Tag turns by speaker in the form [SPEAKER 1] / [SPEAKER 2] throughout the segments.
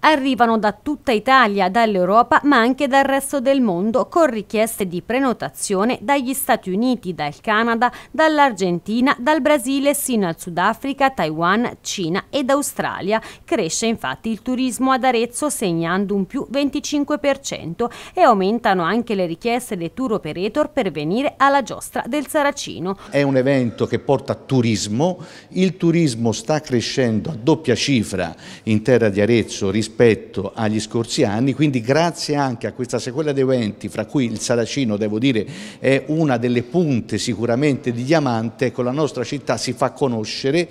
[SPEAKER 1] arrivano da tutta Italia, dall'Europa ma anche dal resto del mondo con richieste di prenotazione dagli Stati Uniti, dal Canada, dall'Argentina, dal Brasile sino al Sudafrica, Taiwan, Cina ed Australia. Cresce infatti il turismo ad Arezzo segnando un più 25% e aumentano anche le richieste dei tour operator per venire alla giostra del Saracino.
[SPEAKER 2] È un evento che porta turismo, il turismo sta crescendo a doppia cifra in terra di Arezzo rispetto rispetto agli scorsi anni, quindi grazie anche a questa sequela di eventi, fra cui il Saracino, devo dire, è una delle punte sicuramente di diamante, ecco, la nostra città si fa conoscere,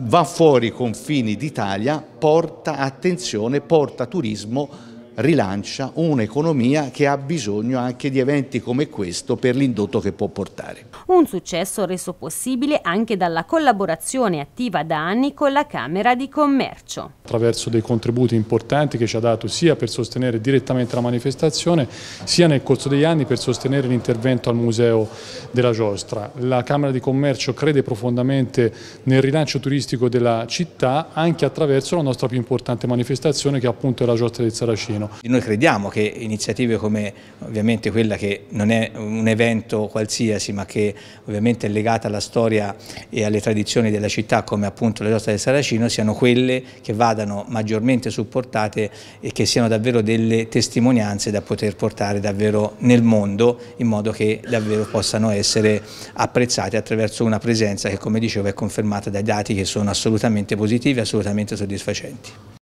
[SPEAKER 2] va fuori i confini d'Italia, porta attenzione, porta turismo, rilancia un'economia che ha bisogno anche di eventi come questo per l'indotto che può portare.
[SPEAKER 1] Un successo reso possibile anche dalla collaborazione attiva da anni con la Camera di Commercio
[SPEAKER 3] attraverso dei contributi importanti che ci ha dato sia per sostenere direttamente la manifestazione sia nel corso degli anni per sostenere l'intervento al Museo della Giostra. La Camera di Commercio crede profondamente nel rilancio turistico della città anche attraverso la nostra più importante manifestazione che appunto è la Giostra del Saracino.
[SPEAKER 4] Noi crediamo che iniziative come ovviamente quella che non è un evento qualsiasi ma che ovviamente è legata alla storia e alle tradizioni della città come appunto la Giostra del Saracino siano quelle che vadano vadano maggiormente supportate e che siano davvero delle testimonianze da poter portare davvero nel mondo in modo che davvero possano essere apprezzate attraverso una presenza che come dicevo è confermata dai dati che sono assolutamente positivi e assolutamente soddisfacenti.